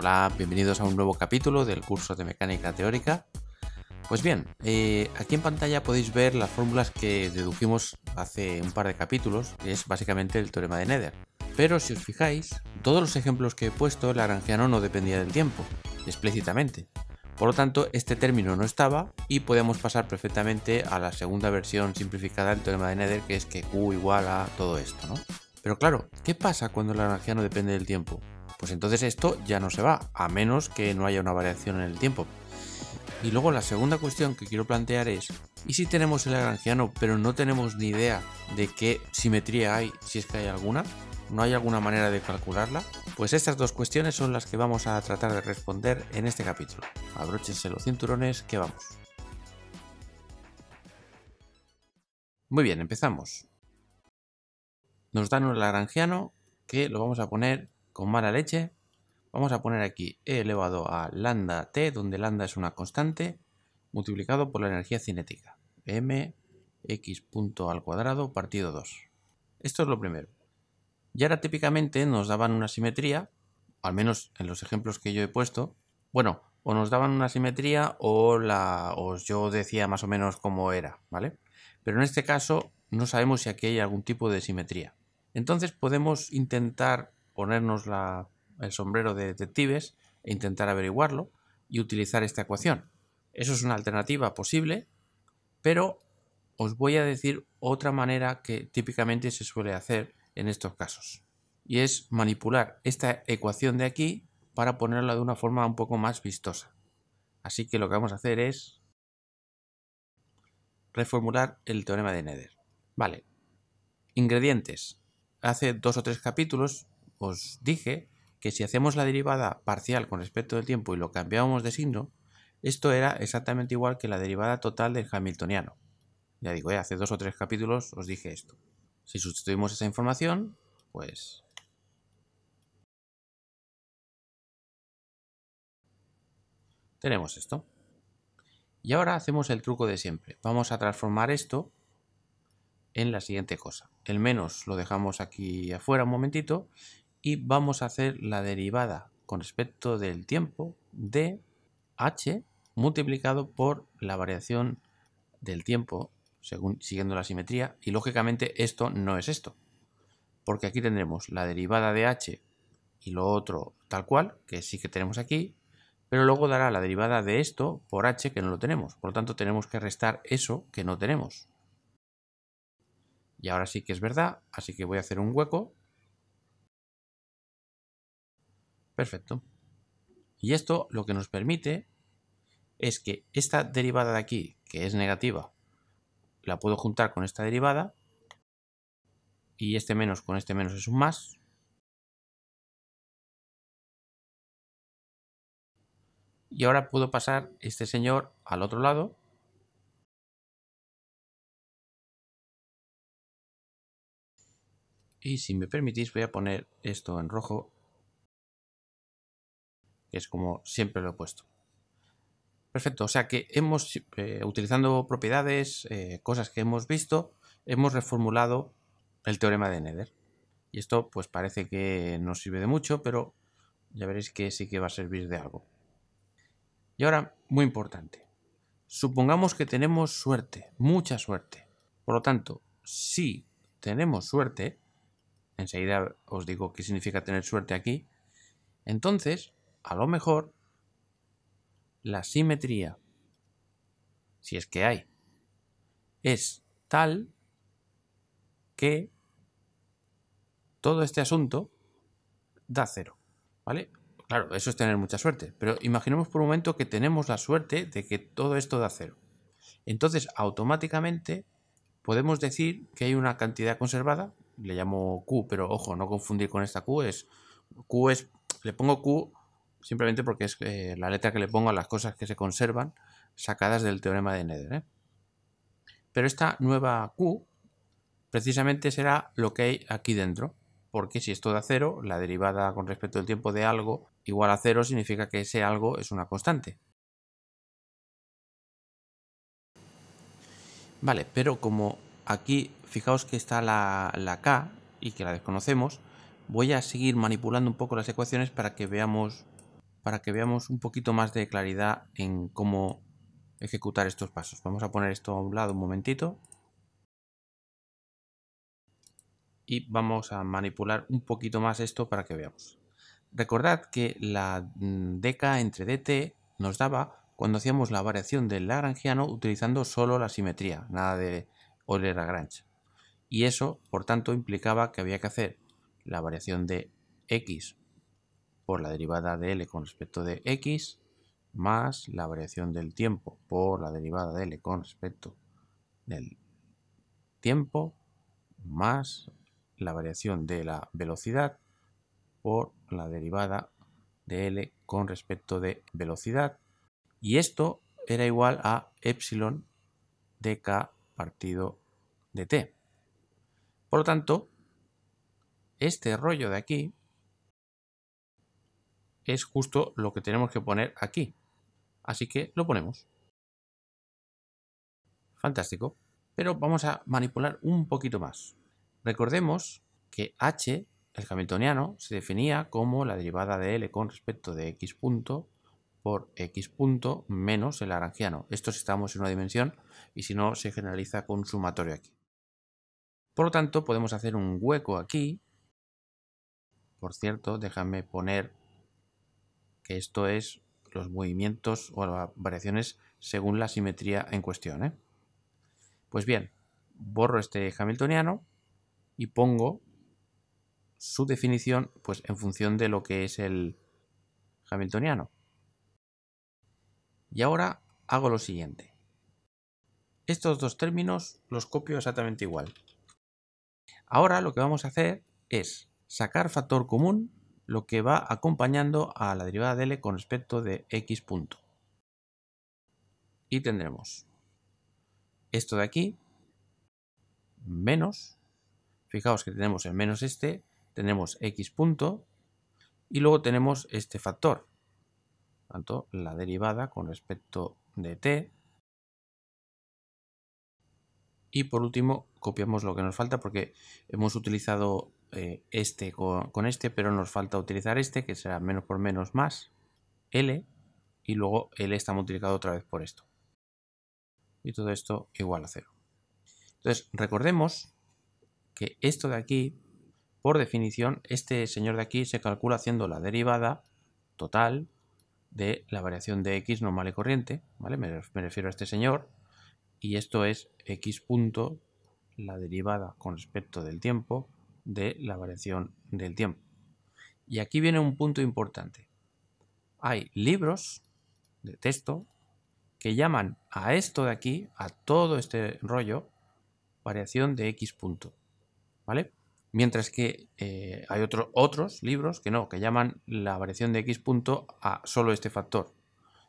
Hola, bienvenidos a un nuevo capítulo del curso de mecánica teórica. Pues bien, eh, aquí en pantalla podéis ver las fórmulas que dedujimos hace un par de capítulos, que es básicamente el teorema de Nether. Pero si os fijáis, todos los ejemplos que he puesto, el Lagrangiano no dependía del tiempo, explícitamente. Por lo tanto, este término no estaba y podemos pasar perfectamente a la segunda versión simplificada del teorema de Nether, que es que Q igual a todo esto, ¿no? Pero claro, ¿qué pasa cuando el no depende del tiempo? pues entonces esto ya no se va, a menos que no haya una variación en el tiempo. Y luego la segunda cuestión que quiero plantear es, ¿y si tenemos el lagrangiano pero no tenemos ni idea de qué simetría hay, si es que hay alguna? ¿No hay alguna manera de calcularla? Pues estas dos cuestiones son las que vamos a tratar de responder en este capítulo. Abróchense los cinturones, que vamos. Muy bien, empezamos. Nos dan un lagrangiano que lo vamos a poner con mala leche, vamos a poner aquí E elevado a lambda T, donde lambda es una constante, multiplicado por la energía cinética, M x punto al cuadrado partido 2. Esto es lo primero. Y ahora típicamente nos daban una simetría, al menos en los ejemplos que yo he puesto, bueno, o nos daban una simetría o, la, os yo decía más o menos cómo era, ¿vale? Pero en este caso no sabemos si aquí hay algún tipo de simetría. Entonces podemos intentar ponernos el sombrero de detectives e intentar averiguarlo y utilizar esta ecuación. Eso es una alternativa posible, pero os voy a decir otra manera que típicamente se suele hacer en estos casos. Y es manipular esta ecuación de aquí para ponerla de una forma un poco más vistosa. Así que lo que vamos a hacer es reformular el teorema de Neder. Vale. Ingredientes. Hace dos o tres capítulos os dije que si hacemos la derivada parcial con respecto del tiempo y lo cambiábamos de signo, esto era exactamente igual que la derivada total del hamiltoniano. Ya digo, eh, hace dos o tres capítulos os dije esto. Si sustituimos esa información, pues... Tenemos esto. Y ahora hacemos el truco de siempre. Vamos a transformar esto en la siguiente cosa. El menos lo dejamos aquí afuera un momentito y vamos a hacer la derivada con respecto del tiempo de h multiplicado por la variación del tiempo según, siguiendo la simetría y lógicamente esto no es esto porque aquí tendremos la derivada de h y lo otro tal cual que sí que tenemos aquí pero luego dará la derivada de esto por h que no lo tenemos por lo tanto tenemos que restar eso que no tenemos y ahora sí que es verdad así que voy a hacer un hueco Perfecto. Y esto lo que nos permite es que esta derivada de aquí, que es negativa, la puedo juntar con esta derivada. Y este menos con este menos es un más. Y ahora puedo pasar este señor al otro lado. Y si me permitís voy a poner esto en rojo que es como siempre lo he puesto. Perfecto, o sea que hemos, eh, utilizando propiedades, eh, cosas que hemos visto, hemos reformulado el teorema de Nether. Y esto pues parece que no sirve de mucho, pero ya veréis que sí que va a servir de algo. Y ahora, muy importante, supongamos que tenemos suerte, mucha suerte. Por lo tanto, si tenemos suerte, enseguida os digo qué significa tener suerte aquí, entonces a lo mejor la simetría, si es que hay, es tal que todo este asunto da cero. ¿Vale? Claro, eso es tener mucha suerte, pero imaginemos por un momento que tenemos la suerte de que todo esto da cero. Entonces, automáticamente podemos decir que hay una cantidad conservada, le llamo Q, pero ojo, no confundir con esta Q, es Q es, le pongo Q simplemente porque es eh, la letra que le pongo a las cosas que se conservan sacadas del teorema de Nether. ¿eh? Pero esta nueva Q precisamente será lo que hay aquí dentro, porque si esto da cero, la derivada con respecto al tiempo de algo igual a cero significa que ese algo es una constante. Vale, pero como aquí fijaos que está la, la K y que la desconocemos, voy a seguir manipulando un poco las ecuaciones para que veamos para que veamos un poquito más de claridad en cómo ejecutar estos pasos. Vamos a poner esto a un lado un momentito. Y vamos a manipular un poquito más esto para que veamos. Recordad que la mm, DK entre DT nos daba cuando hacíamos la variación del lagrangiano utilizando solo la simetría, nada de Euler-Lagrange. Y eso, por tanto, implicaba que había que hacer la variación de x por la derivada de L con respecto de X más la variación del tiempo por la derivada de L con respecto del tiempo más la variación de la velocidad por la derivada de L con respecto de velocidad y esto era igual a epsilon de k partido de t. Por lo tanto, este rollo de aquí es justo lo que tenemos que poner aquí. Así que lo ponemos. Fantástico. Pero vamos a manipular un poquito más. Recordemos que h, el hamiltoniano, se definía como la derivada de l con respecto de x punto por x punto menos el laranjiano. Esto si estamos en una dimensión y si no se generaliza con sumatorio aquí. Por lo tanto, podemos hacer un hueco aquí. Por cierto, déjame poner que esto es los movimientos o las variaciones según la simetría en cuestión. ¿eh? Pues bien, borro este hamiltoniano y pongo su definición pues, en función de lo que es el hamiltoniano. Y ahora hago lo siguiente. Estos dos términos los copio exactamente igual. Ahora lo que vamos a hacer es sacar factor común lo que va acompañando a la derivada de L con respecto de X punto. Y tendremos esto de aquí, menos, fijaos que tenemos el menos este, tenemos X punto, y luego tenemos este factor, tanto la derivada con respecto de t, y por último copiamos lo que nos falta porque hemos utilizado eh, este con, este, pero nos falta utilizar este, que será menos por menos más L, y luego L está multiplicado otra vez por esto. Y todo esto igual a cero. Entonces, recordemos que esto de aquí, por definición, este señor de aquí se calcula haciendo la derivada total de la variación de x normal y corriente, ¿vale? Me refiero a este señor, y esto es x punto, la derivada con respecto del tiempo, de la variación del tiempo. Y aquí viene un punto importante. Hay libros de texto que llaman a esto de aquí, a todo este rollo, variación de X punto. ¿Vale? Mientras que eh, hay otros libros que no, que llaman la variación de X punto a solo este factor.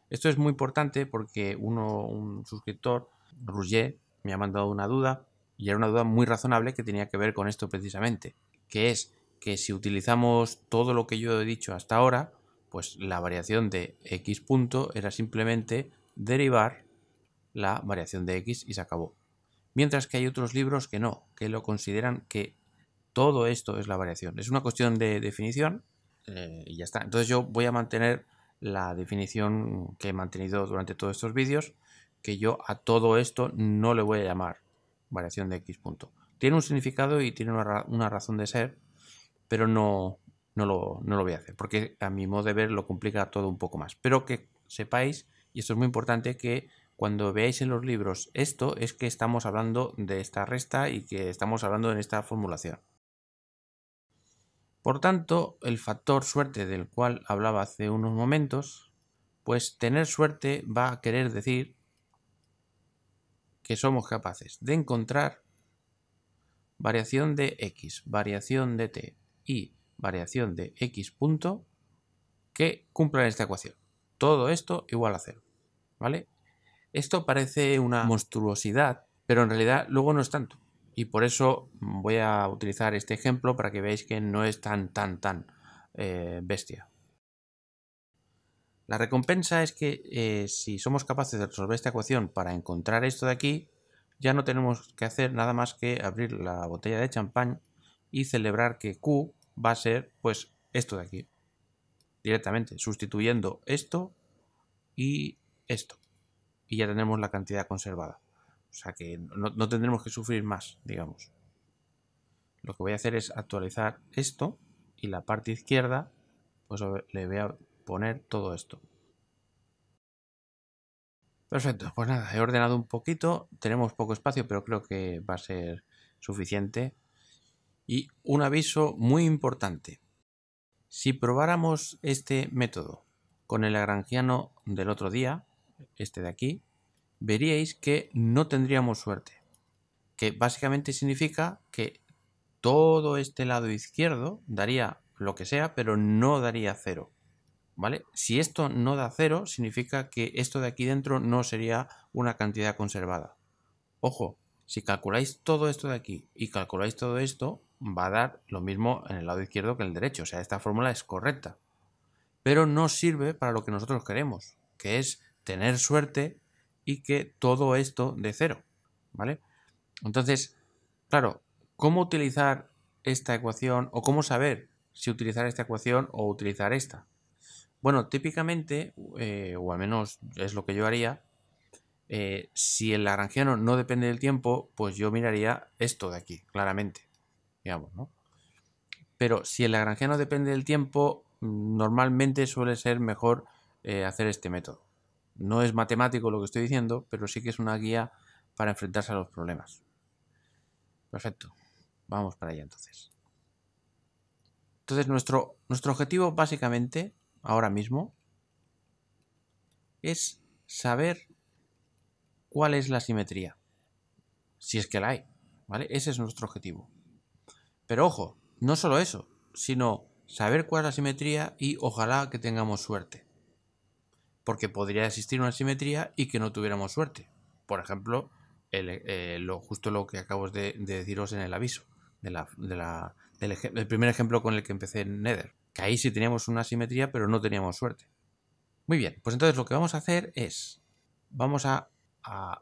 Esto es muy importante porque uno, un suscriptor, Rouget, me ha mandado una duda y era una duda muy razonable que tenía que ver con esto precisamente, que es que si utilizamos todo lo que yo he dicho hasta ahora, pues la variación de x punto era simplemente derivar la variación de x y se acabó. Mientras que hay otros libros que no, que lo consideran que todo esto es la variación. Es una cuestión de definición eh, y ya está. Entonces yo voy a mantener la definición que he mantenido durante todos estos vídeos, que yo a todo esto no le voy a llamar variación de x punto. Tiene un significado y tiene una, razón de ser, pero no, lo, no lo voy a hacer, porque a mi modo de ver lo complica todo un poco más. Pero que sepáis, y esto es muy importante, que cuando veáis en los libros esto es que estamos hablando de esta resta y que estamos hablando de esta formulación. Por tanto, el factor suerte del cual hablaba hace unos momentos, pues tener suerte va a querer decir que somos capaces de encontrar variación de x, variación de t y variación de x punto que cumplan esta ecuación. Todo esto igual a cero. ¿Vale? Esto parece una monstruosidad, pero en realidad luego no es tanto. Y por eso voy a utilizar este ejemplo para que veáis que no es tan, tan, tan eh, bestia. La recompensa es que eh, si somos capaces de resolver esta ecuación para encontrar esto de aquí, ya no tenemos que hacer nada más que abrir la botella de champán y celebrar que Q va a ser pues esto de aquí. Directamente, sustituyendo esto y esto. Y ya tenemos la cantidad conservada. O sea que no, no tendremos que sufrir más, digamos. Lo que voy a hacer es actualizar esto y la parte izquierda, pues le voy a poner todo esto. Perfecto, pues nada, he ordenado un poquito, tenemos poco espacio, pero creo que va a ser suficiente. Y un aviso muy importante. Si probáramos este método con el lagrangiano del otro día, este de aquí, veríais que no tendríamos suerte. Que básicamente significa que todo este lado izquierdo daría lo que sea, pero no daría cero. ¿vale? Si esto no da cero, significa que esto de aquí dentro no sería una cantidad conservada. Ojo, si calculáis todo esto de aquí y calculáis todo esto, va a dar lo mismo en el lado izquierdo que en el derecho. O sea, esta fórmula es correcta. Pero no sirve para lo que nosotros queremos, que es tener suerte y que todo esto de cero. ¿Vale? Entonces, claro, ¿cómo utilizar esta ecuación o cómo saber si utilizar esta ecuación o utilizar esta? Bueno, típicamente, eh, o al menos es lo que yo haría, eh, si el lagrangiano no depende del tiempo, pues yo miraría esto de aquí, claramente, ¿no? Pero si el lagrangiano depende del tiempo, normalmente suele ser mejor eh, hacer este método. No es matemático lo que estoy diciendo, pero sí que es una guía para enfrentarse a los problemas. Perfecto. Vamos para allá entonces. Entonces nuestro, nuestro objetivo básicamente ahora mismo es saber cuál es la simetría. Si es que la hay, ¿vale? Ese es nuestro objetivo. Pero ojo, no solo eso, sino saber cuál es la simetría y ojalá que tengamos suerte. Porque podría existir una simetría y que no tuviéramos suerte. Por ejemplo, eh, lo, justo lo que acabo de, deciros en el aviso, del, el primer ejemplo con el que empecé en Nether ahí sí teníamos una simetría, pero no teníamos suerte. Muy bien, pues entonces lo que vamos a hacer es, vamos a,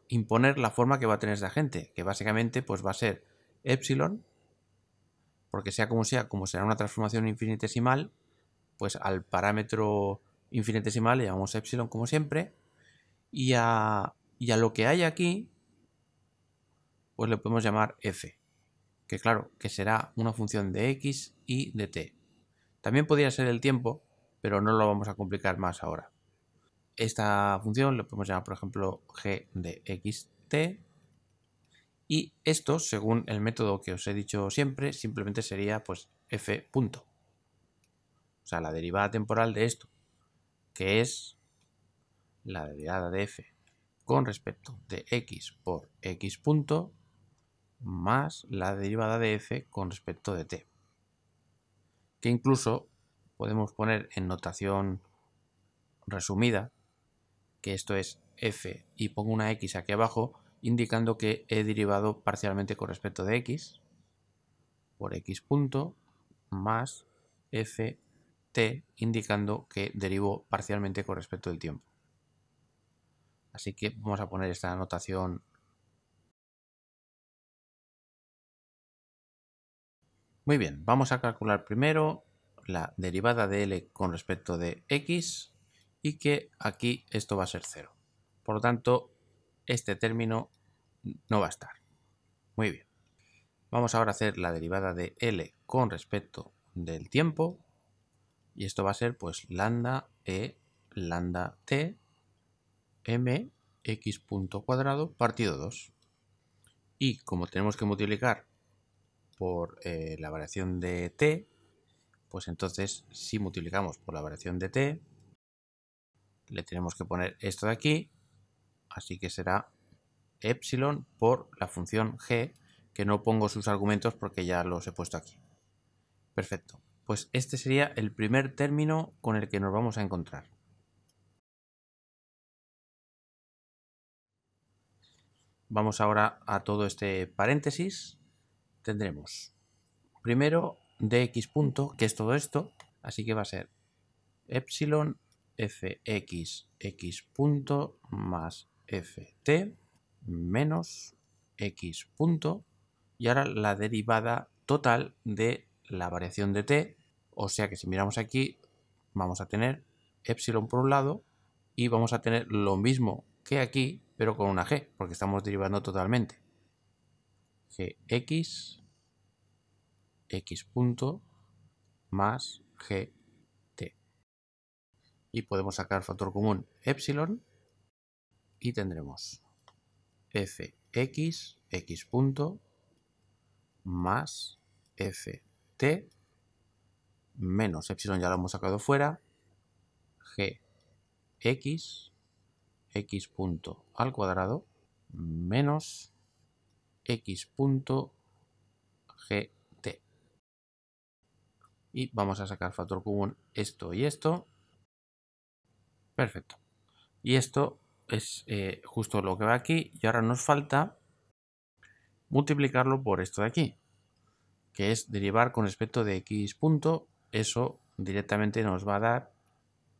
imponer la forma que va a tener esta gente, que básicamente pues va a ser epsilon, porque sea como sea, como será una transformación infinitesimal, pues al parámetro infinitesimal le llamamos epsilon como siempre, y a, y a lo que hay aquí, pues le podemos llamar f, que claro, que será una función de x y de t. También podría ser el tiempo, pero no lo vamos a complicar más ahora. Esta función lo podemos llamar, por ejemplo, g de xt. Y esto, según el método que os he dicho siempre, simplemente sería pues f punto. O sea, la derivada temporal de esto, que es la derivada de f con respecto de x por x punto más la derivada de f con respecto de t que incluso podemos poner en notación resumida, que esto es f y pongo una x aquí abajo, indicando que he derivado parcialmente con respecto de x por x punto más f t indicando que derivo parcialmente con respecto del tiempo. Así que vamos a poner esta anotación Muy bien, vamos a calcular primero la derivada de L con respecto de X y que aquí esto va a ser 0. Por lo tanto, este término no va a estar. Muy bien. Vamos ahora a hacer la derivada de L con respecto del tiempo y esto va a ser pues lambda E lambda T m x punto cuadrado partido 2. Y como tenemos que multiplicar por eh, la variación de t, pues entonces si multiplicamos por la variación de t, le tenemos que poner esto de aquí, así que será epsilon por la función g, que no pongo sus argumentos porque ya los he puesto aquí. Perfecto, pues este sería el primer término con el que nos vamos a encontrar. Vamos ahora a todo este paréntesis tendremos primero dx punto, que es todo esto, así que va a ser epsilon fx x punto más ft menos x punto y ahora la derivada total de la variación de t, o sea que si miramos aquí vamos a tener epsilon por un lado y vamos a tener lo mismo que aquí pero con una g porque estamos derivando totalmente gx, x punto, más gt. Y podemos sacar factor común epsilon y tendremos fx, x punto, más ft, menos epsilon ya lo hemos sacado fuera, gx, x punto al cuadrado, menos x.gt. Y vamos a sacar factor común esto y esto. Perfecto. Y esto es eh, justo lo que va aquí. Y ahora nos falta multiplicarlo por esto de aquí, que es derivar con respecto de x punto. Eso directamente nos va a dar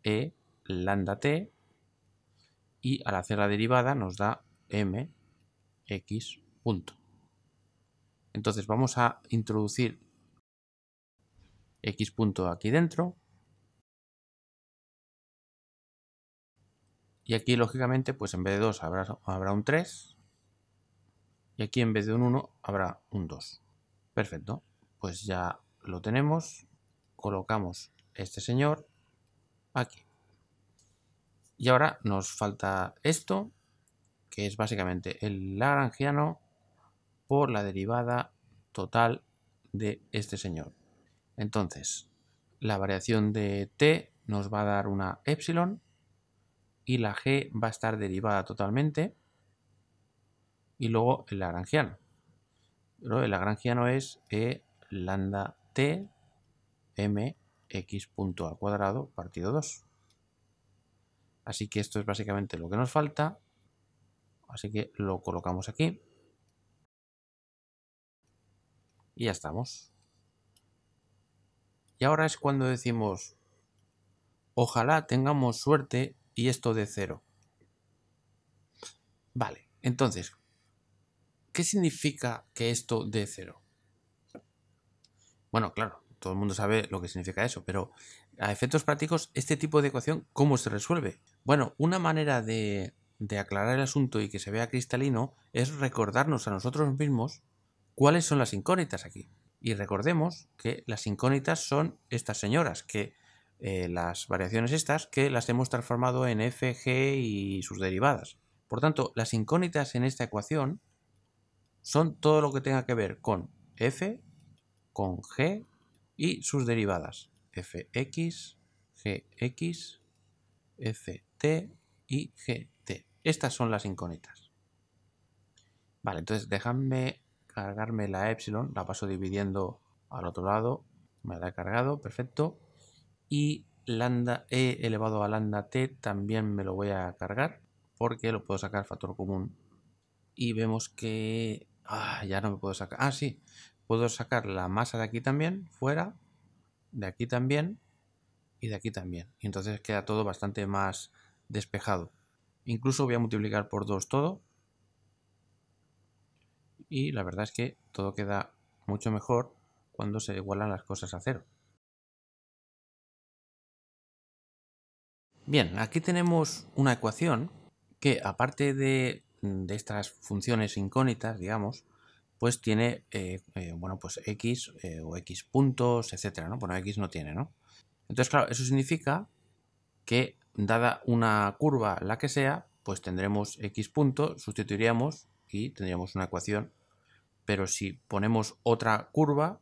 e lambda t. Y al hacer la derivada nos da m x punto. Entonces vamos a introducir X punto aquí dentro. Y aquí lógicamente pues en vez de 2 habrá, un 3. Y aquí en vez de un 1 habrá un 2. Perfecto. Pues ya lo tenemos. Colocamos este señor aquí. Y ahora nos falta esto, que es básicamente el lagrangiano por la derivada total de este señor. Entonces, la variación de t nos va a dar una epsilon y la g va a estar derivada totalmente y luego el lagrangiano. Pero el lagrangiano es e lambda t m punto al cuadrado partido 2. Así que esto es básicamente lo que nos falta. Así que lo colocamos aquí. Y ya estamos. Y ahora es cuando decimos, ojalá tengamos suerte y esto de cero. Vale, entonces, ¿qué significa que esto de cero? Bueno, claro, todo el mundo sabe lo que significa eso, pero a efectos prácticos, este tipo de ecuación, ¿cómo se resuelve? Bueno, una manera de, de aclarar el asunto y que se vea cristalino es recordarnos a nosotros mismos ¿Cuáles son las incógnitas aquí? Y recordemos que las incógnitas son estas señoras, que eh, las variaciones estas, que las hemos transformado en f, g y sus derivadas. Por tanto, las incógnitas en esta ecuación son todo lo que tenga que ver con f, con g y sus derivadas. fx, gx, ft y gt. Estas son las incógnitas. Vale, entonces déjame cargarme la epsilon, la paso dividiendo al otro lado, me la he cargado, perfecto. Y lambda e elevado a lambda t también me lo voy a cargar porque lo puedo sacar factor común. Y vemos que ah, ya no me puedo sacar. Ah, sí, puedo sacar la masa de aquí también, fuera, de aquí también y de aquí también. Y entonces queda todo bastante más despejado. Incluso voy a multiplicar por 2 todo y la verdad es que todo queda mucho mejor cuando se igualan las cosas a cero. Bien, aquí tenemos una ecuación que aparte de, mm, estas funciones incógnitas, digamos, pues tiene, eh, eh, bueno, pues x eh, o x puntos, etcétera, ¿no? Bueno, x no tiene, ¿no? Entonces, claro, eso significa que dada una curva, la que sea, pues tendremos x puntos, sustituiríamos Aquí tendríamos una ecuación. Pero si ponemos otra curva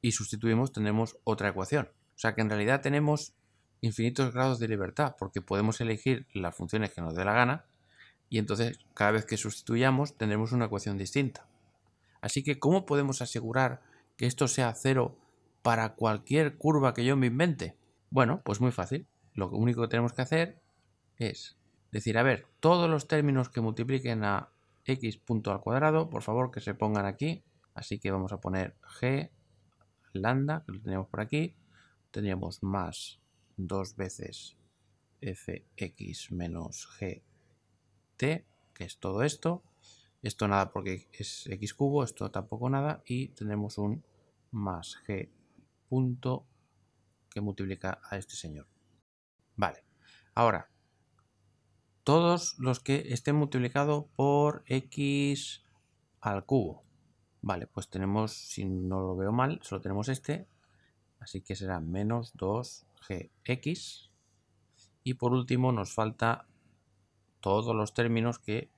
y sustituimos, tendremos otra ecuación. O sea que en realidad tenemos infinitos grados de libertad porque podemos elegir las funciones que nos dé la gana y entonces cada vez que sustituyamos tendremos una ecuación distinta. Así que ¿cómo podemos asegurar que esto sea cero para cualquier curva que yo me invente? Bueno, pues muy fácil. Lo único que tenemos que hacer es decir, a ver, todos los términos que multipliquen a x punto al cuadrado, por favor que se pongan aquí. Así que vamos a poner g lambda, que lo tenemos por aquí. Tendríamos más dos veces fx menos gt, que es todo esto. Esto nada porque es x cubo, esto tampoco nada. Y tenemos un más g punto que multiplica a este señor. Vale, ahora todos los que estén multiplicados por x al cubo. Vale, pues tenemos, si no lo veo mal, solo tenemos este, así que será menos 2gx. Y por último nos falta todos los términos que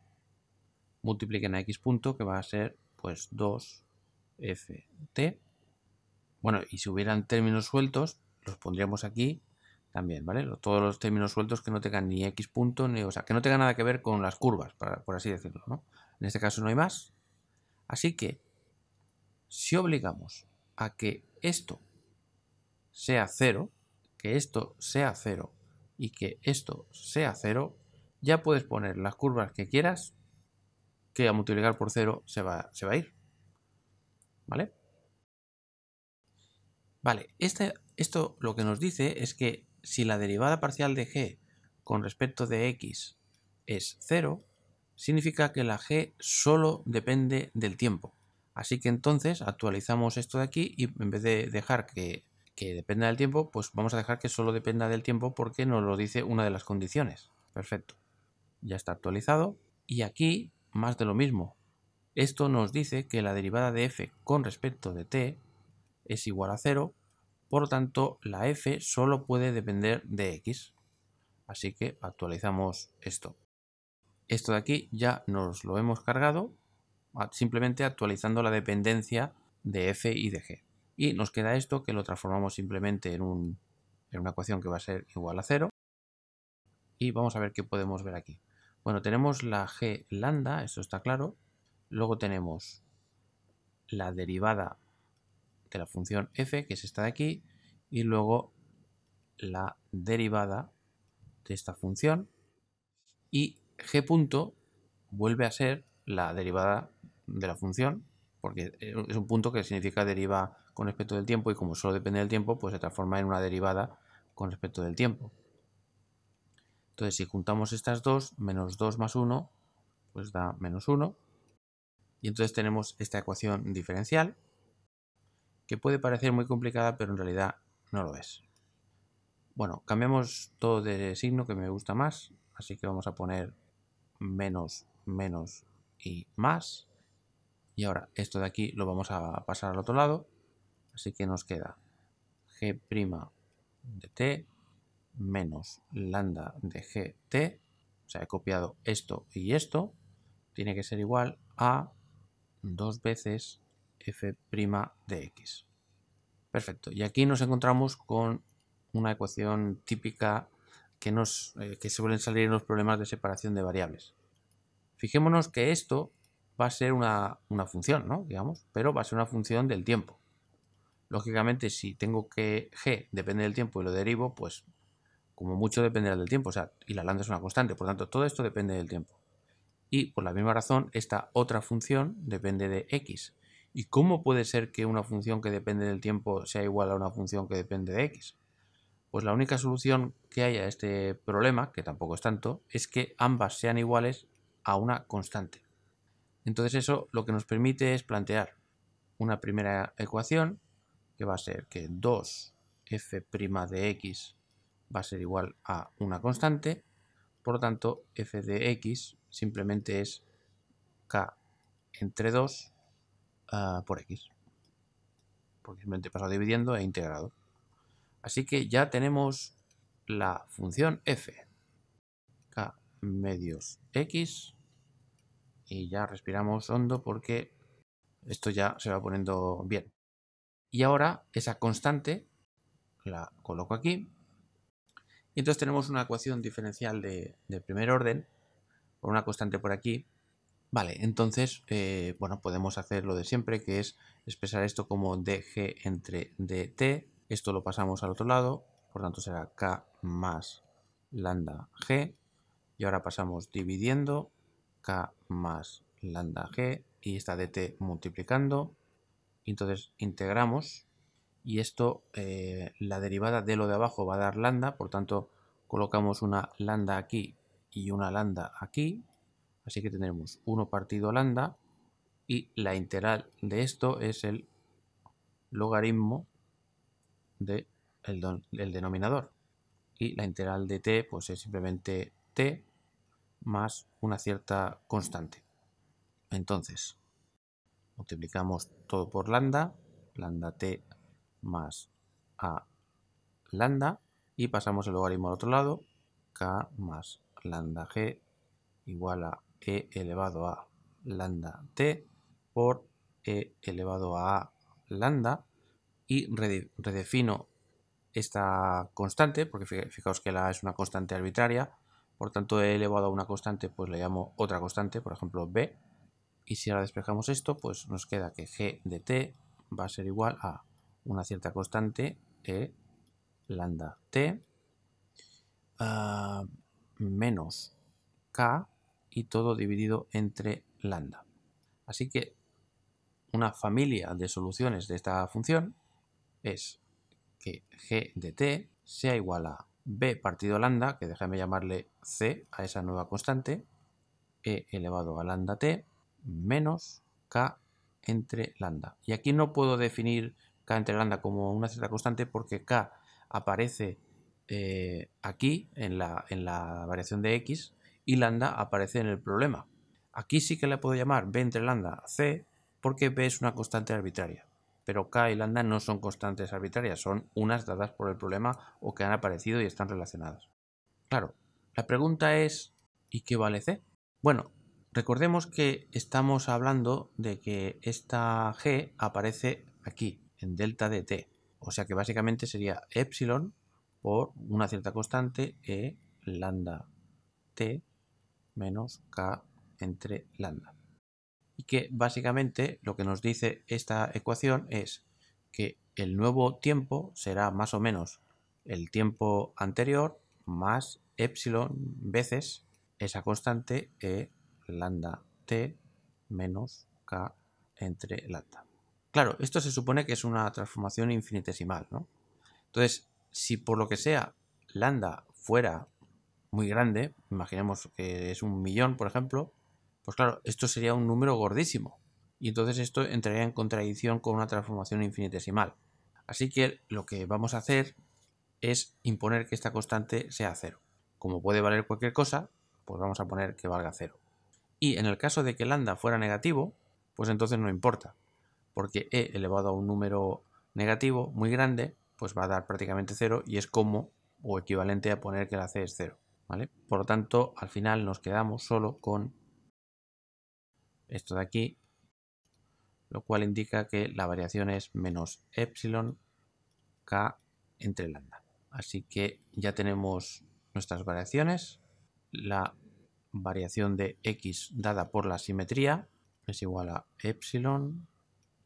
multipliquen a x punto, que va a ser pues 2ft. Bueno, y si hubieran términos sueltos, los pondríamos aquí también, ¿vale? Todos los términos sueltos que no tengan ni x punto, ni, o sea, que no tengan nada que ver con las curvas, por así decirlo, ¿no? En este caso no hay más. Así que, si obligamos a que esto sea cero, que esto sea cero y que esto sea cero, ya puedes poner las curvas que quieras, que a multiplicar por cero se va, se va a ir. ¿Vale? Vale, este, esto lo que nos dice es que si la derivada parcial de g con respecto de x es 0, significa que la g solo depende del tiempo. Así que entonces actualizamos esto de aquí y en vez de dejar que, que dependa del tiempo, pues vamos a dejar que solo dependa del tiempo porque nos lo dice una de las condiciones. Perfecto. Ya está actualizado. Y aquí más de lo mismo. Esto nos dice que la derivada de f con respecto de t es igual a 0 por lo tanto, la f solo puede depender de x. Así que actualizamos esto. Esto de aquí ya nos lo hemos cargado, simplemente actualizando la dependencia de f y de g. Y nos queda esto que lo transformamos simplemente en, una ecuación que va a ser igual a 0. Y vamos a ver qué podemos ver aquí. Bueno, tenemos la g lambda, esto está claro. Luego tenemos la derivada de la función f, que es esta de aquí, y luego la derivada de esta función, y g punto vuelve a ser la derivada de la función, porque es un punto que significa deriva con respecto del tiempo, y como solo depende del tiempo, pues se transforma en una derivada con respecto del tiempo. Entonces, si juntamos estas dos, menos 2 más 1, pues da menos 1. Y entonces tenemos esta ecuación diferencial, que puede parecer muy complicada, pero en realidad no lo es. Bueno, cambiamos todo de signo que me gusta más, así que vamos a poner menos, menos y más. Y ahora esto de aquí lo vamos a pasar al otro lado, así que nos queda g' de t menos lambda de gt, o sea, he copiado esto y esto, tiene que ser igual a dos veces f' de x. Perfecto. Y aquí nos encontramos con una ecuación típica que, nos, eh, suelen salir en los problemas de separación de variables. Fijémonos que esto va a ser una, función, ¿no? Digamos, pero va a ser una función del tiempo. Lógicamente, si tengo que g depende del tiempo y lo derivo, pues como mucho dependerá del tiempo, y la lambda es una constante, por tanto, todo esto depende del tiempo. Y por la misma razón, esta otra función depende de x, ¿Y cómo puede ser que una función que depende del tiempo sea igual a una función que depende de x? Pues la única solución que hay a este problema, que tampoco es tanto, es que ambas sean iguales a una constante. Entonces eso lo que nos permite es plantear una primera ecuación que va a ser que 2f' de x va a ser igual a una constante, por lo tanto f de x simplemente es k entre 2 por x. Porque simplemente he pasado dividiendo e integrado. Así que ya tenemos la función f. K medios x. Y ya respiramos hondo porque esto ya se va poniendo bien. Y ahora esa constante la coloco aquí. Y entonces tenemos una ecuación diferencial de, de primer orden, con una constante por aquí, Vale, entonces, eh, bueno, podemos hacer lo de siempre, que es expresar esto como dg entre dt. Esto lo pasamos al otro lado, por tanto será k más lambda g. Y ahora pasamos dividiendo k más lambda g y esta dt multiplicando. Y entonces integramos y esto, eh, la derivada de lo de abajo va a dar lambda, por tanto colocamos una lambda aquí y una lambda aquí Así que tenemos 1 partido lambda y la integral de esto es el logaritmo del de el denominador. Y la integral de t pues es simplemente t más una cierta constante. Entonces, multiplicamos todo por lambda, lambda t más a lambda y pasamos el logaritmo al otro lado, k más lambda g igual a e elevado a lambda t por e elevado a, lambda y redefino esta constante, porque fijaos que la es una constante arbitraria, por tanto e elevado a una constante, pues le llamo otra constante, por ejemplo b, y si ahora despejamos esto, pues nos queda que g de t va a ser igual a una cierta constante e lambda t ah, menos k y todo dividido entre lambda. Así que una familia de soluciones de esta función es que g de t sea igual a b partido lambda, que déjame llamarle c a esa nueva constante, e elevado a lambda t, menos k entre lambda. Y aquí no puedo definir k entre lambda como una cierta constante porque k aparece eh, aquí en la, en la variación de x y lambda aparece en el problema. Aquí sí que le puedo llamar b entre lambda c porque b es una constante arbitraria. Pero k y lambda no son constantes arbitrarias, son unas dadas por el problema o que han aparecido y están relacionadas. Claro, la pregunta es ¿y qué vale c? Bueno, recordemos que estamos hablando de que esta g aparece aquí, en delta de t. O sea que básicamente sería epsilon por una cierta constante e lambda t menos K entre lambda. Y que básicamente lo que nos dice esta ecuación es que el nuevo tiempo será más o menos el tiempo anterior más epsilon veces esa constante e lambda t menos k entre lambda. Claro, esto se supone que es una transformación infinitesimal, ¿no? Entonces, si por lo que sea lambda fuera muy grande, imaginemos que es un millón, por ejemplo, pues claro, esto sería un número gordísimo. Y entonces esto entraría en contradicción con una transformación infinitesimal. Así que lo que vamos a hacer es imponer que esta constante sea cero. Como puede valer cualquier cosa, pues vamos a poner que valga cero. Y en el caso de que lambda fuera negativo, pues entonces no importa, porque e elevado a un número negativo muy grande, pues va a dar prácticamente cero y es como o equivalente a poner que la c es cero. Por lo tanto, al final nos quedamos solo con esto de aquí, lo cual indica que la variación es menos epsilon k entre lambda. Así que ya tenemos nuestras variaciones. La variación de x dada por la simetría es igual a epsilon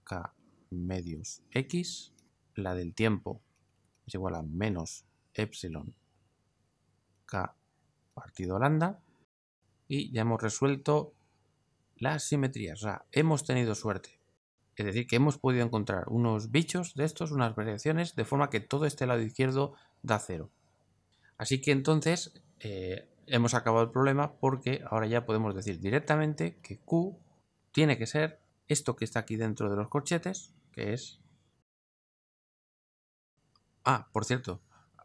k medios x. La del tiempo es igual a menos epsilon k partido Holanda, y ya hemos resuelto las simetrías. O sea, hemos tenido suerte. Es decir, que hemos podido encontrar unos bichos de estos, unas variaciones, de forma que todo este lado izquierdo da cero. Así que entonces eh, hemos acabado el problema porque ahora ya podemos decir directamente que Q tiene que ser esto que está aquí dentro de los corchetes, que es... Ah, por cierto,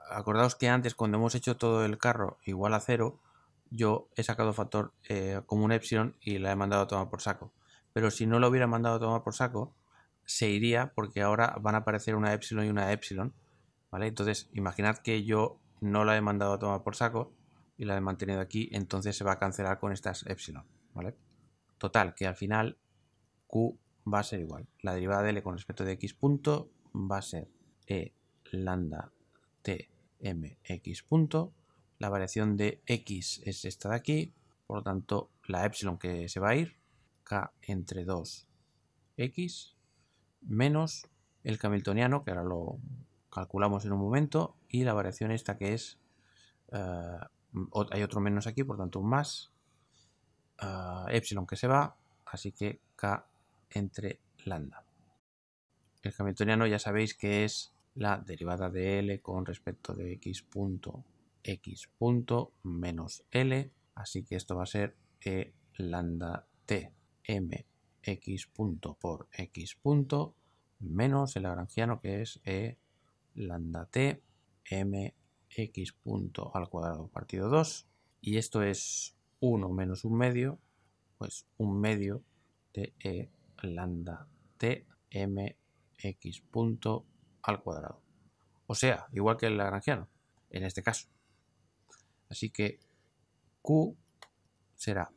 acordaos que antes cuando hemos hecho todo el carro igual a cero, yo he sacado factor eh, como un epsilon y la he mandado a tomar por saco. Pero si no lo hubiera mandado a tomar por saco, se iría porque ahora van a aparecer una epsilon y una epsilon. ¿vale? Entonces, imaginad que yo no la he mandado a tomar por saco y la he mantenido aquí, entonces se va a cancelar con estas epsilon. ¿vale? Total, que al final Q va a ser igual. La derivada de L con respecto de X punto va a ser E lambda T mx punto. La variación de x es esta de aquí, por lo tanto la epsilon que se va a ir, k entre 2x, menos el hamiltoniano, que ahora lo calculamos en un momento, y la variación esta que es, eh, hay otro menos aquí, por tanto un más, eh, epsilon que se va, así que k entre lambda. El hamiltoniano ya sabéis que es la derivada de L con respecto de X punto X punto menos L, así que esto va a ser E lambda T M X punto por X punto menos el lagrangiano que es E lambda T M X punto al cuadrado partido 2 y esto es 1 menos un medio, pues un medio de E lambda T M X punto al cuadrado. O sea, igual que el lagrangiano, en este caso. Así que Q será.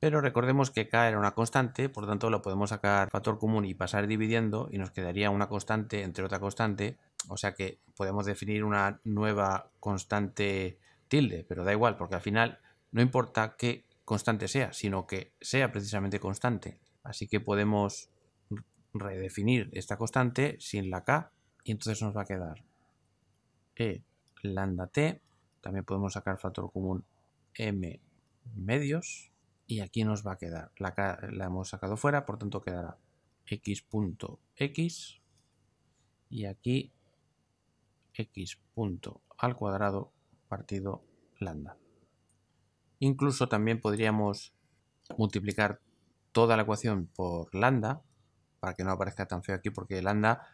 Pero recordemos que K era una constante, por tanto lo podemos sacar factor común y pasar dividiendo y nos quedaría una constante entre otra constante. O sea que podemos definir una nueva constante tilde, pero da igual, porque al final no importa qué constante sea, sino que sea precisamente constante. Así que podemos redefinir esta constante sin la k y entonces nos va a quedar e lambda t, también podemos sacar factor común m medios y aquí nos va a quedar, la k la hemos sacado fuera, por tanto quedará x punto x y aquí x punto al cuadrado partido lambda. Incluso también podríamos multiplicar toda la ecuación por lambda para que no aparezca tan feo aquí, porque lambda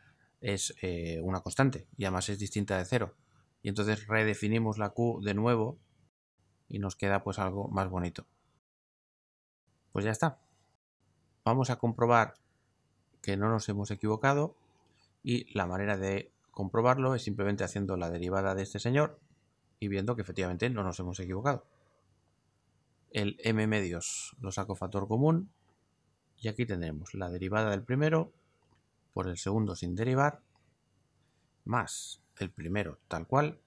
es eh, una constante y además es distinta de cero. Y entonces redefinimos la Q de nuevo y nos queda pues algo más bonito. Pues ya está. Vamos a comprobar que no nos hemos equivocado y la manera de comprobarlo es simplemente haciendo la derivada de este señor y viendo que efectivamente no nos hemos equivocado. El m medios lo saco factor común y aquí tendremos la derivada del primero por el segundo sin derivar, más el primero tal cual,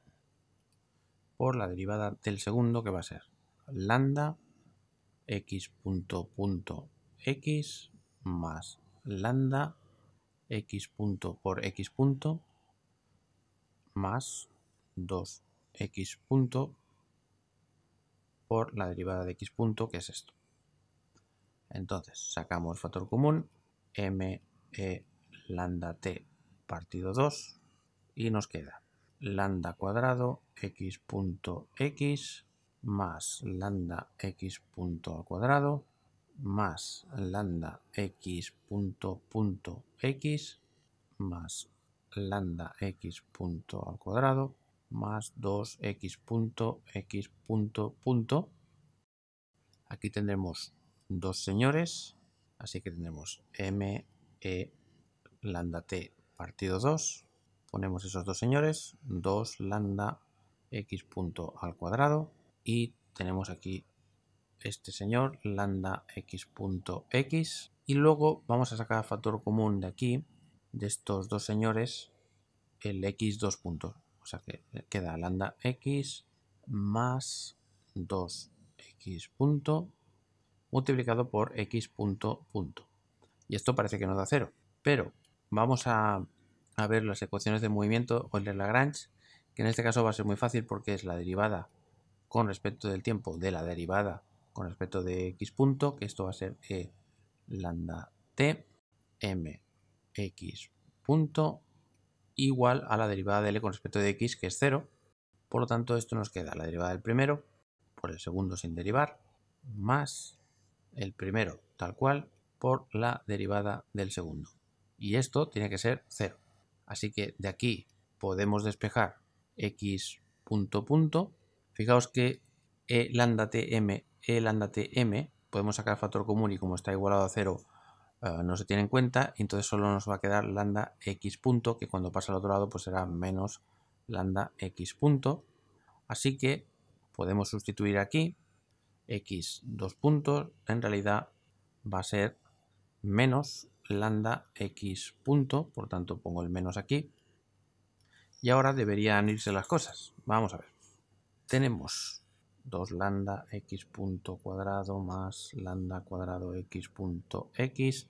por la derivada del segundo que va a ser lambda x punto punto x más lambda x punto por x punto más 2x punto por la derivada de x punto que es esto. Entonces, sacamos el factor común, m e lambda t partido 2 y nos queda lambda cuadrado x punto x más lambda x punto al cuadrado más lambda x punto punto x más lambda x punto al cuadrado más 2x punto x punto punto aquí tendremos dos señores, así que tenemos M, E, lambda T partido 2, ponemos esos dos señores, 2 lambda x punto al cuadrado y tenemos aquí este señor lambda x punto x y luego vamos a sacar factor común de aquí de estos dos señores el x dos puntos o sea que queda lambda x más 2x punto multiplicado por x punto punto. Y esto parece que nos da cero, pero vamos a, ver las ecuaciones de movimiento o el de Lagrange, que en este caso va a ser muy fácil porque es la derivada con respecto del tiempo de la derivada con respecto de x punto, que esto va a ser e lambda t m x punto igual a la derivada de L con respecto de X, que es cero, Por lo tanto, esto nos queda la derivada del primero por el segundo sin derivar, más el primero tal cual por la derivada del segundo. Y esto tiene que ser 0. Así que de aquí podemos despejar x punto punto. Fijaos que e lambda tm, e lambda tm, podemos sacar factor común y como está igualado a 0 eh, no se tiene en cuenta, entonces solo nos va a quedar lambda x punto, que cuando pasa al otro lado pues será menos lambda x punto. Así que podemos sustituir aquí x dos puntos, en realidad va a ser menos lambda x punto, por tanto pongo el menos aquí. Y ahora deberían irse las cosas. Vamos a ver. Tenemos 2 lambda x punto cuadrado más lambda cuadrado x punto x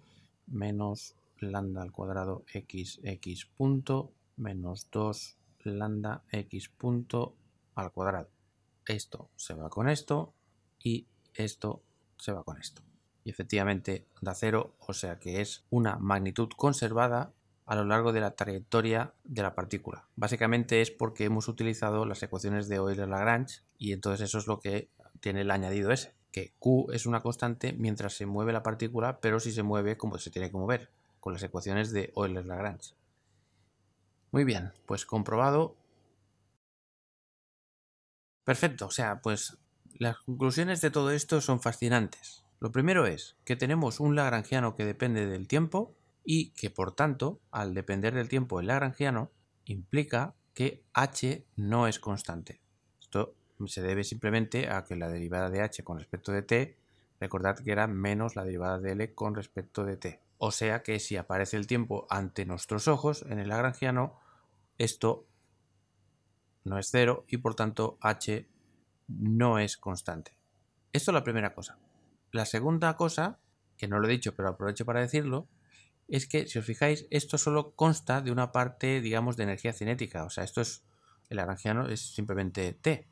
menos lambda al cuadrado x x punto menos 2 lambda x punto al cuadrado. Esto se va con esto y esto se va con esto. Y efectivamente da cero, o sea que es una magnitud conservada a lo largo de la trayectoria de la partícula. Básicamente es porque hemos utilizado las ecuaciones de Euler-Lagrange y entonces eso es lo que tiene el añadido ese, que Q es una constante mientras se mueve la partícula, pero si se mueve como se tiene que mover, con las ecuaciones de Euler-Lagrange. Muy bien, pues comprobado. Perfecto, o sea, pues las conclusiones de todo esto son fascinantes. Lo primero es que tenemos un lagrangiano que depende del tiempo y que por tanto, al depender del tiempo el lagrangiano, implica que h no es constante. Esto se debe simplemente a que la derivada de h con respecto de t, recordad que era menos la derivada de l con respecto de t. O sea que si aparece el tiempo ante nuestros ojos en el lagrangiano, esto no es cero y por tanto h no es constante. Esto es la primera cosa. La segunda cosa, que no lo he dicho, pero aprovecho para decirlo, es que si os fijáis, esto solo consta de una parte, digamos, de energía cinética. O sea, esto es, el aranjiano es simplemente T.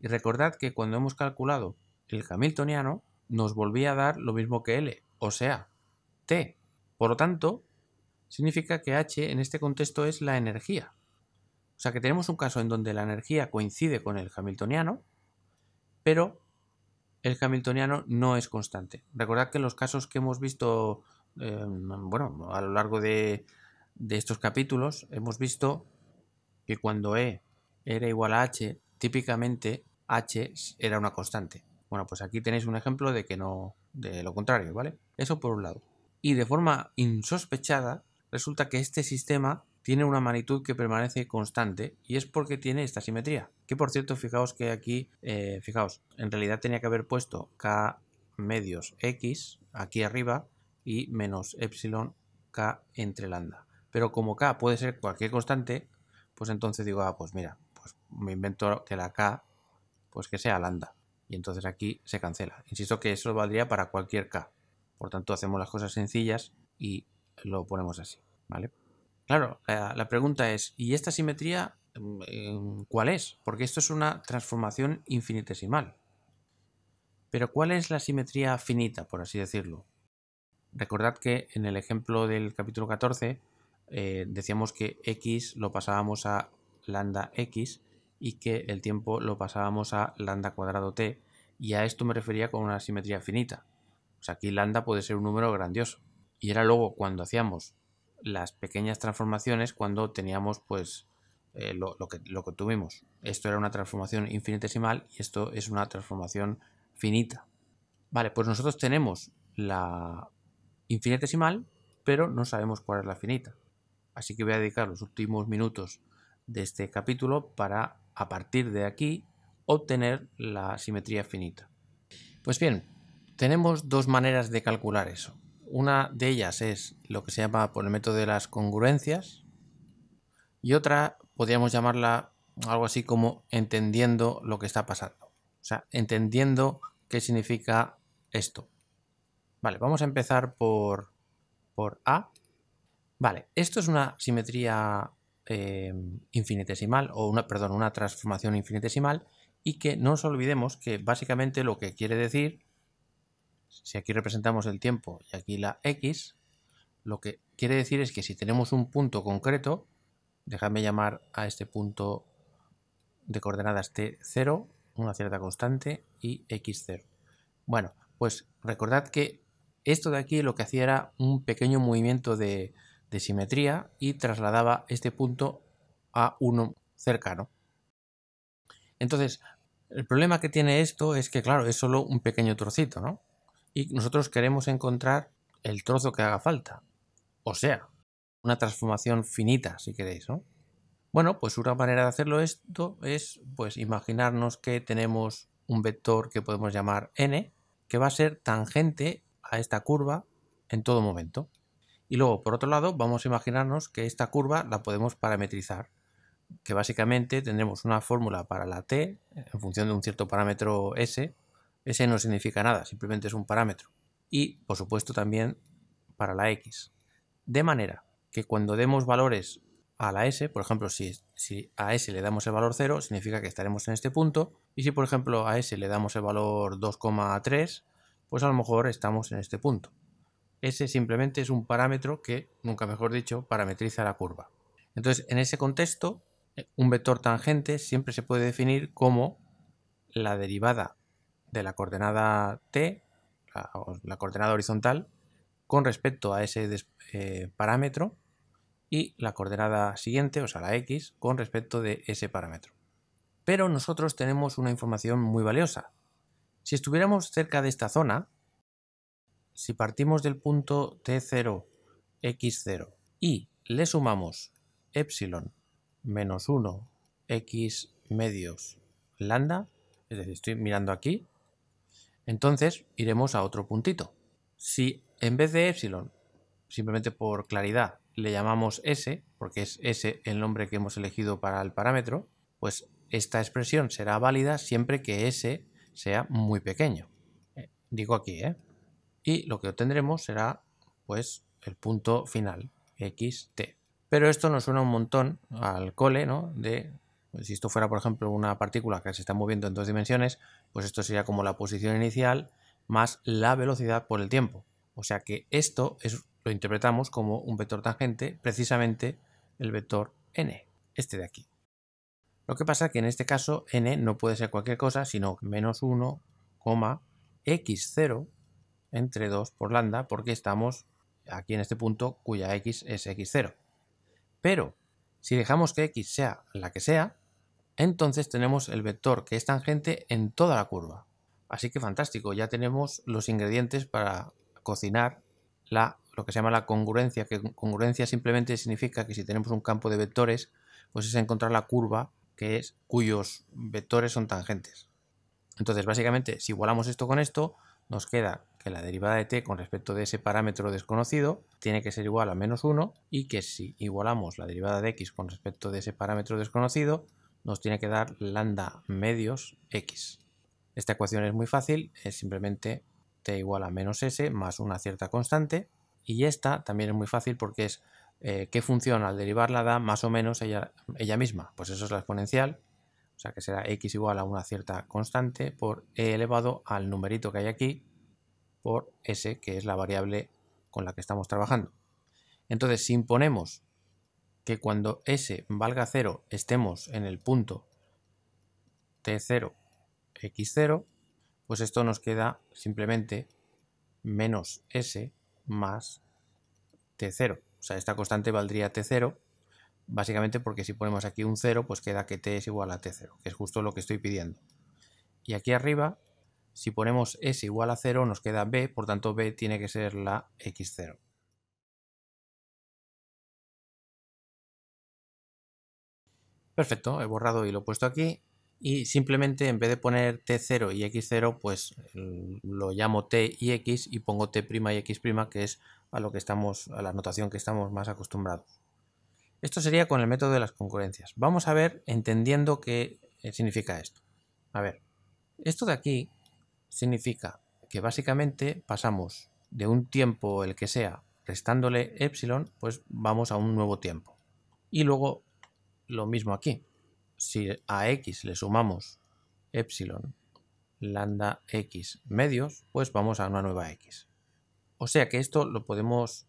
Y recordad que cuando hemos calculado el hamiltoniano, nos volvía a dar lo mismo que L, o sea, T. Por lo tanto, significa que H en este contexto es la energía. O sea que tenemos un caso en donde la energía coincide con el hamiltoniano, pero el hamiltoniano no es constante. Recordad que en los casos que hemos visto, eh, bueno, a lo largo de, de estos capítulos, hemos visto que cuando E era igual a H, típicamente H era una constante. Bueno, pues aquí tenéis un ejemplo de que no, de lo contrario, ¿vale? Eso por un lado. Y de forma insospechada, resulta que este sistema tiene una magnitud que permanece constante y es porque tiene esta simetría. Que por cierto, fijaos que aquí, eh, fijaos, en realidad tenía que haber puesto k medios x aquí arriba y menos epsilon k entre lambda. Pero como k puede ser cualquier constante, pues entonces digo, ah, pues mira, pues me invento que la k, pues que sea lambda. Y entonces aquí se cancela. Insisto que eso valdría para cualquier k. Por tanto, hacemos las cosas sencillas y lo ponemos así, ¿vale? Claro, la, pregunta es, ¿y esta simetría mm, cuál es? Porque esto es una transformación infinitesimal. Pero ¿cuál es la simetría finita, por así decirlo? Recordad que en el ejemplo del capítulo 14 eh, decíamos que x lo pasábamos a lambda x y que el tiempo lo pasábamos a lambda cuadrado t y a esto me refería con una simetría finita. O sea, aquí lambda puede ser un número grandioso. Y era luego cuando hacíamos las pequeñas transformaciones cuando teníamos pues eh, lo, que, lo que tuvimos. Esto era una transformación infinitesimal y esto es una transformación finita. Vale, pues nosotros tenemos la infinitesimal, pero no sabemos cuál es la finita. Así que voy a dedicar los últimos minutos de este capítulo para, a partir de aquí, obtener la simetría finita. Pues bien, tenemos dos maneras de calcular eso. Una de ellas es lo que se llama por el método de las congruencias y otra podríamos llamarla algo así como entendiendo lo que está pasando. O sea, entendiendo qué significa esto. Vale, vamos a empezar por, por A. Vale, esto es una simetría em, infinitesimal o una, perdón, una transformación infinitesimal y que no nos olvidemos que básicamente lo que quiere decir si aquí representamos el tiempo y aquí la x, lo que quiere decir es que si tenemos un punto concreto, déjame llamar a este punto de coordenadas t0, una cierta constante, y x0. Bueno, pues recordad que esto de aquí lo que hacía era un pequeño movimiento de, de simetría y trasladaba este punto a uno cercano. Entonces, el problema que tiene esto es que, claro, es solo un pequeño trocito, ¿no? y nosotros queremos encontrar el trozo que haga falta. O sea, una transformación finita, si queréis, Bueno, pues una manera de hacerlo esto es pues imaginarnos que tenemos un vector que podemos llamar n, que va a ser tangente a esta curva en todo momento. Y luego, por otro lado, vamos a imaginarnos que esta curva la podemos parametrizar, que básicamente tendremos una fórmula para la t en función de un cierto parámetro s, ese no significa nada, simplemente es un parámetro. Y, por supuesto, también para la X. De manera que cuando demos valores a la S, por ejemplo, si, si, a S le damos el valor 0, significa que estaremos en este punto. Y si, por ejemplo, a S le damos el valor 2,3, pues a lo mejor estamos en este punto. S simplemente es un parámetro que, nunca mejor dicho, parametriza la curva. Entonces, en ese contexto, un vector tangente siempre se puede definir como la derivada de la coordenada t, la, coordenada horizontal, con respecto a ese eh, parámetro y la coordenada siguiente, o sea, la x, con respecto de ese parámetro. Pero nosotros tenemos una información muy valiosa. Si estuviéramos cerca de esta zona, si partimos del punto t0, x0 y le sumamos epsilon menos 1, x medios lambda, es decir, estoy mirando aquí, entonces iremos a otro puntito. Si en vez de epsilon, simplemente por claridad, le llamamos S, porque es S el nombre que hemos elegido para el parámetro, pues esta expresión será válida siempre que S sea muy pequeño. Eh, digo aquí, ¿eh? Y lo que obtendremos será, pues, el punto final, xt. Pero esto nos suena un montón al cole, ¿no? De pues, si esto fuera, por ejemplo, una partícula que se está moviendo en dos dimensiones, pues esto sería como la posición inicial más la velocidad por el tiempo. O sea que esto es, lo interpretamos como un vector tangente, precisamente el vector n, este de aquí. Lo que pasa es que en este caso n no puede ser cualquier cosa, sino menos 1, x0 entre 2 por lambda, porque estamos aquí en este punto cuya x es x0. Pero si dejamos que x sea la que sea, entonces tenemos el vector que es tangente en toda la curva. Así que fantástico, ya tenemos los ingredientes para cocinar la, lo que se llama la congruencia, que congruencia simplemente significa que si tenemos un campo de vectores, pues es encontrar la curva que es cuyos vectores son tangentes. Entonces, básicamente, si igualamos esto con esto, nos queda que la derivada de t con respecto de ese parámetro desconocido tiene que ser igual a menos 1 y que si igualamos la derivada de x con respecto de ese parámetro desconocido, nos tiene que dar lambda medios x. Esta ecuación es muy fácil, es simplemente t igual a menos s más una cierta constante. Y esta también es muy fácil porque es eh, qué función al derivarla da más o menos ella, ella misma. Pues eso es la exponencial, o sea que será x igual a una cierta constante por e elevado al numerito que hay aquí por s, que es la variable con la que estamos trabajando. Entonces, si imponemos que cuando s valga 0 estemos en el punto t0, x0, pues esto nos queda simplemente menos s más t0. O sea, esta constante valdría t0, básicamente porque si ponemos aquí un 0, pues queda que t es igual a t0, que es justo lo que estoy pidiendo. Y aquí arriba, si ponemos s igual a 0, nos queda b, por tanto b tiene que ser la x0. Perfecto, he borrado y lo he puesto aquí. Y simplemente en vez de poner T0 y X0, pues mm, lo llamo T y X y pongo T' y X', que es a lo que estamos, a la notación que estamos más acostumbrados. Esto sería con el método de las concurrencias. Vamos a ver entendiendo qué eh, significa esto. A ver, esto de aquí significa que básicamente pasamos de un tiempo el que sea restándole epsilon, pues vamos a un nuevo tiempo. Y luego lo mismo aquí. Si a x le sumamos epsilon lambda x medios, pues vamos a una nueva x. O sea que esto lo podemos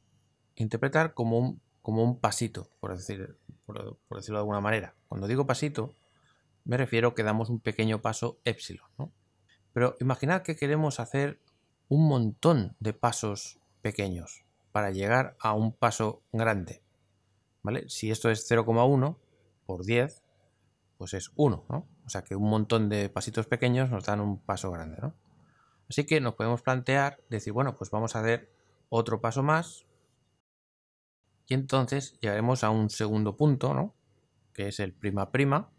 interpretar como un, como un pasito, por, decir, por, decirlo de alguna manera. Cuando digo pasito, me refiero que damos un pequeño paso epsilon. ¿no? Pero imaginad que queremos hacer un montón de pasos pequeños para llegar a un paso grande. ¿vale? Si esto es 0,1, por 10, pues es 1, O sea que un montón de pasitos pequeños nos dan un paso grande, ¿no? Así que nos podemos plantear, decir, bueno, pues vamos a hacer otro paso más y entonces llegaremos a un segundo punto, ¿no? Que es el prima prima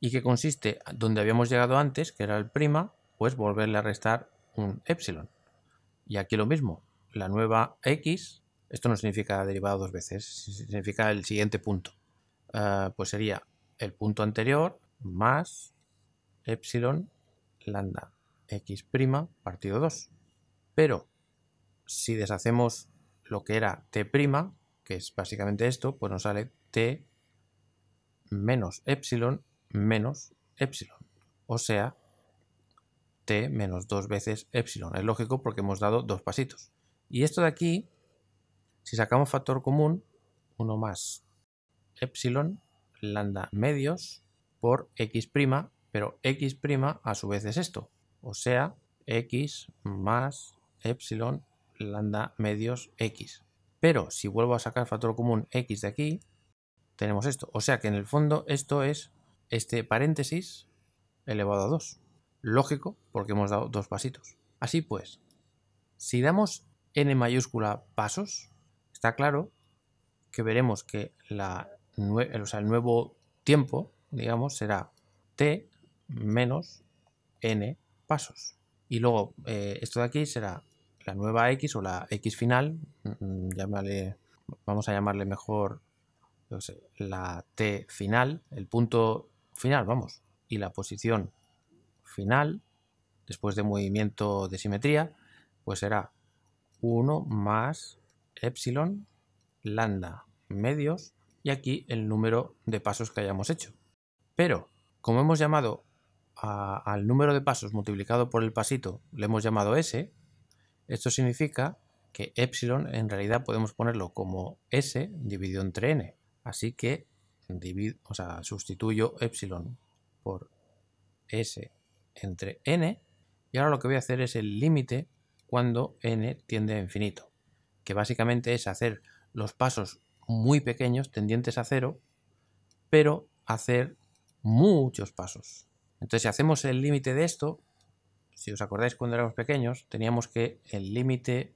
y que consiste donde habíamos llegado antes, que era el prima, pues volverle a restar un epsilon. Y aquí lo mismo, la nueva x, esto no significa derivado dos veces, significa el siguiente punto. Eh, pues sería el punto anterior más epsilon lambda x' partido 2. Pero si deshacemos lo que era t', que es básicamente esto, pues nos sale t menos epsilon menos epsilon. O sea, t menos dos veces epsilon. Es lógico porque hemos dado dos pasitos. Y esto de aquí, si sacamos factor común, 1 más epsilon lambda medios por x', prima, pero x' prima a su vez es esto, o sea, x más epsilon lambda medios x. Pero si vuelvo a sacar el factor común x de aquí, tenemos esto. O sea que en el fondo esto es este paréntesis elevado a 2. Lógico, porque hemos dado dos pasitos. Así pues, si damos n mayúscula pasos, está claro que veremos que la el, nuevo tiempo, digamos, será t menos n pasos. Y luego eh, esto de aquí será la nueva x o la x final, mm, vamos a llamarle mejor la t final, el punto final, vamos, y la posición final, después de movimiento de simetría, pues será 1 más epsilon lambda medios y aquí el número de pasos que hayamos hecho. Pero, como hemos llamado al número de pasos multiplicado por el pasito, le hemos llamado S, esto significa que epsilon en realidad podemos ponerlo como S dividido entre n. Así que o sea, sustituyo epsilon por S entre n y ahora lo que voy a hacer es el límite cuando n tiende a infinito, que básicamente es hacer los pasos muy pequeños, tendientes a cero, pero hacer muchos pasos. Entonces, si hacemos el límite de esto, si os acordáis cuando éramos pequeños, teníamos que el límite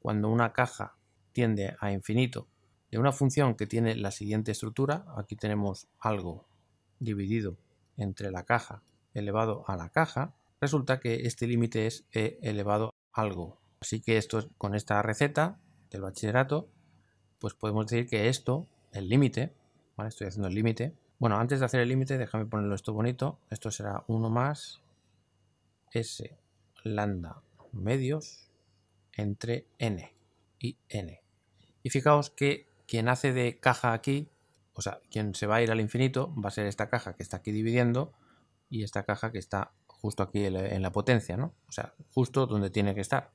cuando una caja tiende a infinito de una función que tiene la siguiente estructura, aquí tenemos algo dividido entre la caja elevado a la caja, resulta que este límite es e elevado a algo. Así que esto con esta receta del bachillerato pues podemos decir que esto, el límite, Estoy haciendo el límite. Bueno, antes de hacer el límite, déjame ponerlo esto bonito. Esto será 1 más S lambda medios entre n y n. Y fijaos que quien hace de caja aquí, o sea, quien se va a ir al infinito, va a ser esta caja que está aquí dividiendo y esta caja que está justo aquí en la potencia, ¿no? O sea, justo donde tiene que estar.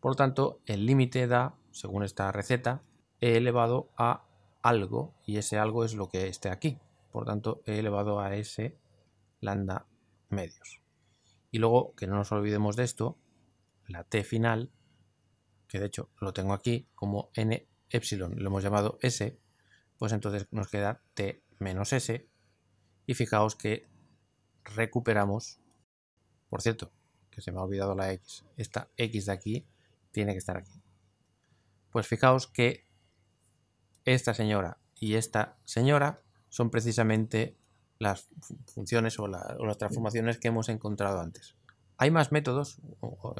Por lo tanto, el límite da, según esta receta, he elevado a algo y ese algo es lo que esté aquí. Por tanto, he elevado a s lambda medios. Y luego, que no nos olvidemos de esto, la t final, que de hecho lo tengo aquí como n epsilon, lo hemos llamado s, pues entonces nos queda t menos s. Y fijaos que recuperamos, por cierto, que se me ha olvidado la x, esta x de aquí tiene que estar aquí. Pues fijaos que esta señora y esta señora son precisamente las funciones o, las transformaciones que hemos encontrado antes. Hay más métodos,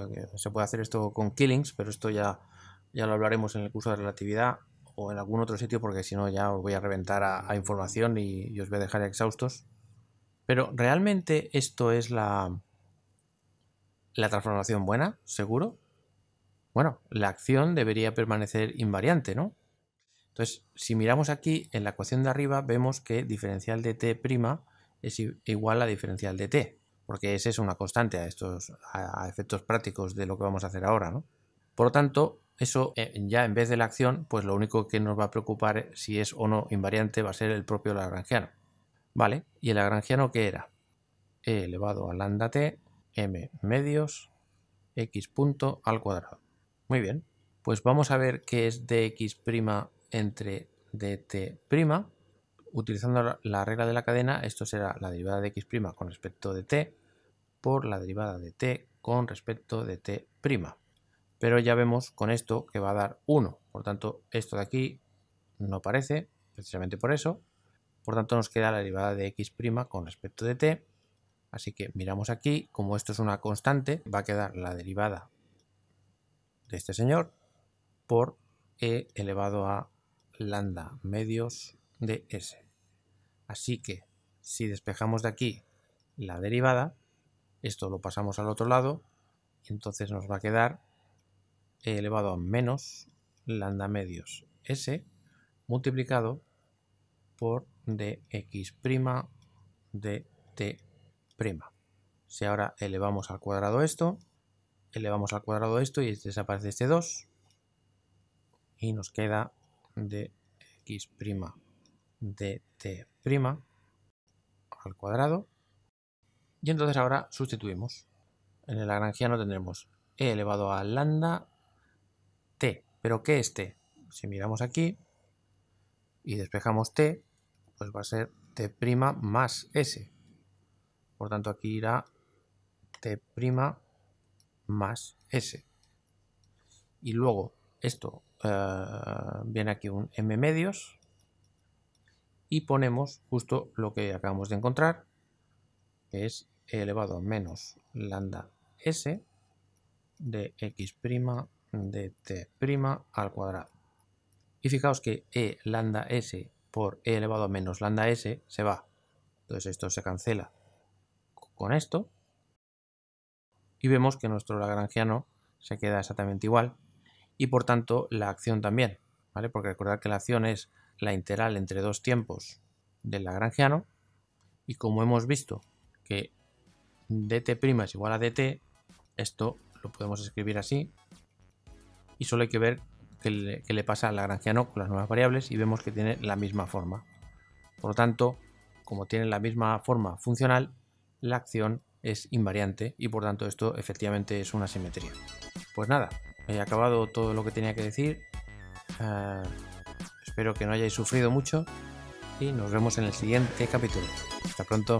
eh, se puede hacer esto con killings, pero esto ya, ya lo hablaremos en el curso de relatividad o en algún otro sitio porque si no ya os voy a reventar a, información y, os voy a dejar exhaustos. Pero realmente esto es la, la transformación buena, seguro. Bueno, la acción debería permanecer invariante, ¿no? Entonces, si miramos aquí en la ecuación de arriba, vemos que diferencial de t' es igual a diferencial de t, porque esa es una constante a, estos, a efectos prácticos de lo que vamos a hacer ahora. ¿no? Por lo tanto, eso eh, ya en vez de la acción, pues lo único que nos va a preocupar si es o no invariante va a ser el propio lagrangiano. ¿Vale? ¿Y el lagrangiano qué era? E elevado a lambda t, m medios, x punto al cuadrado. Muy bien, pues vamos a ver qué es dx' entre dt', utilizando la regla de la cadena, esto será la derivada de x' con respecto de t por la derivada de t con respecto de t'. Pero ya vemos con esto que va a dar 1, por tanto esto de aquí no parece precisamente por eso. Por tanto nos queda la derivada de x' con respecto de t, así que miramos aquí, como esto es una constante, va a quedar la derivada de este señor por e elevado a lambda medios de S. Así que si despejamos de aquí la derivada, esto lo pasamos al otro lado, entonces nos va a quedar elevado a menos lambda medios S multiplicado por dx' de t'. Si ahora elevamos al cuadrado esto, elevamos al cuadrado esto y desaparece este 2 y nos queda de x' de t' al cuadrado. Y entonces ahora sustituimos. En el lagrangiano tendremos e elevado a lambda t. ¿Pero qué es t? Si miramos aquí y despejamos t, pues va a ser t' más s. Por tanto, aquí irá t' más s. Y luego esto eh, viene aquí un m medios y ponemos justo lo que acabamos de encontrar, que es e elevado a menos lambda s de x' de t' al cuadrado. Y fijaos que e lambda s por e elevado a menos lambda s se va. Entonces esto se cancela con esto. Y vemos que nuestro lagrangiano se queda exactamente igual y por tanto la acción también, ¿vale? Porque recordad que la acción es la integral entre dos tiempos del lagrangiano y como hemos visto que dt' es igual a dt, esto lo podemos escribir así y solo hay que ver qué le, pasa al lagrangiano con las nuevas variables y vemos que tiene la misma forma. Por lo tanto, como tiene la misma forma funcional, la acción es invariante y por tanto esto efectivamente es una simetría. Pues nada, He acabado todo lo que tenía que decir. Ah, espero que no hayáis sufrido mucho y nos vemos en el siguiente capítulo. Hasta pronto.